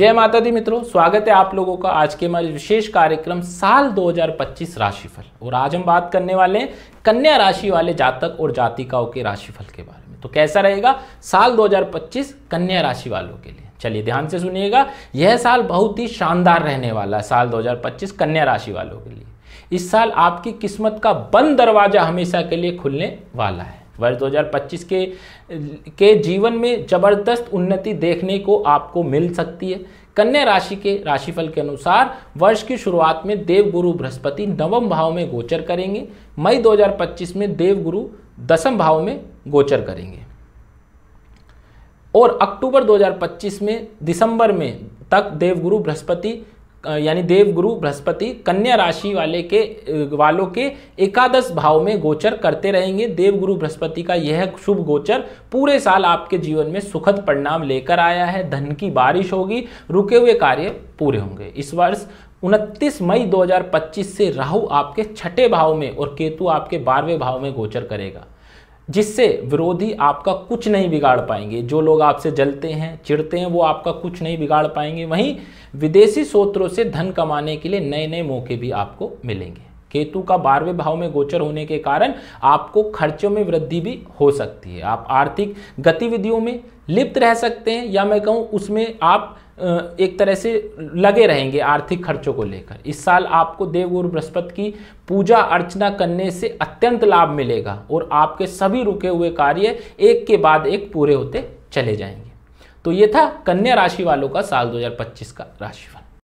जय माता दी मित्रों स्वागत है आप लोगों का आज के हमारे विशेष कार्यक्रम साल 2025 राशिफल और आज हम बात करने वाले हैं कन्या राशि वाले जातक और जातिकाओं के राशिफल के बारे में तो कैसा रहेगा साल 2025 कन्या राशि वालों के लिए चलिए ध्यान से सुनिएगा यह साल बहुत ही शानदार रहने वाला है साल 2025 कन्या राशि वालों के लिए इस साल आपकी किस्मत का बंद दरवाजा हमेशा के लिए खुलने वाला है वर्ष 2025 के के जीवन में जबरदस्त उन्नति देखने को आपको मिल सकती है कन्या राशि के राशिफल के अनुसार वर्ष की शुरुआत में देवगुरु बृहस्पति नवम भाव में गोचर करेंगे मई 2025 में देवगुरु दसम भाव में गोचर करेंगे और अक्टूबर 2025 में दिसंबर में तक देवगुरु बृहस्पति यानी देवगुरु बृहस्पति कन्या राशि वाले के वालों के एकादश भाव में गोचर करते रहेंगे देवगुरु बृहस्पति का यह शुभ गोचर पूरे साल आपके जीवन में सुखद परिणाम लेकर आया है धन की बारिश होगी रुके हुए कार्य पूरे होंगे इस वर्ष 29 मई 2025 से राहु आपके छठे भाव में और केतु आपके बारहवें भाव में गोचर करेगा जिससे विरोधी आपका कुछ नहीं बिगाड़ पाएंगे जो लोग आपसे जलते हैं चिढ़ते हैं वो आपका कुछ नहीं बिगाड़ पाएंगे वहीं विदेशी स्रोतों से धन कमाने के लिए नए नए मौके भी आपको मिलेंगे केतु का बारहवें भाव में गोचर होने के कारण आपको खर्चों में वृद्धि भी हो सकती है आप आर्थिक गतिविधियों में लिप्त रह सकते हैं या मैं कहूँ उसमें आप एक तरह से लगे रहेंगे आर्थिक खर्चों को लेकर इस साल आपको देवगुरु बृहस्पति की पूजा अर्चना करने से अत्यंत लाभ मिलेगा और आपके सभी रुके हुए कार्य एक के बाद एक पूरे होते चले जाएंगे तो ये था कन्या राशि वालों का साल 2025 का राशिफल